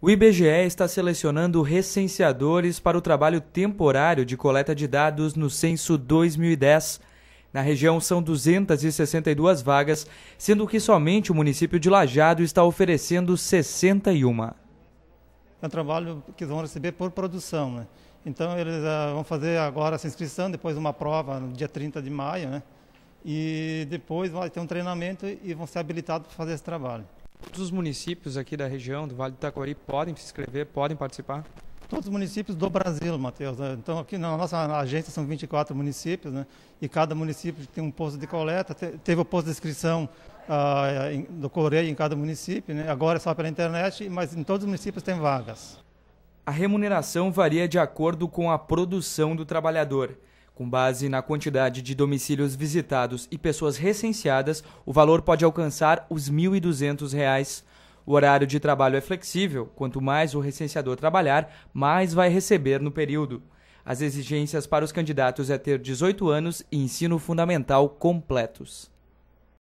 O IBGE está selecionando recenseadores para o trabalho temporário de coleta de dados no censo 2010. Na região são 262 vagas, sendo que somente o município de Lajado está oferecendo 61. É um trabalho que vão receber por produção, né? Então eles ah, vão fazer agora essa inscrição, depois uma prova no dia 30 de maio, né? E depois vai ter um treinamento e vão ser habilitados para fazer esse trabalho. Todos os municípios aqui da região do Vale do Taquari podem se inscrever, podem participar? Todos os municípios do Brasil, Matheus. Né? Então, aqui na nossa agência são 24 municípios, né? e cada município tem um posto de coleta. teve o posto de inscrição ah, em, do Correio em cada município, né? agora é só pela internet, mas em todos os municípios tem vagas. A remuneração varia de acordo com a produção do trabalhador. Com base na quantidade de domicílios visitados e pessoas recenseadas, o valor pode alcançar os R$ 1.200. O horário de trabalho é flexível, quanto mais o recenseador trabalhar, mais vai receber no período. As exigências para os candidatos é ter 18 anos e ensino fundamental completos.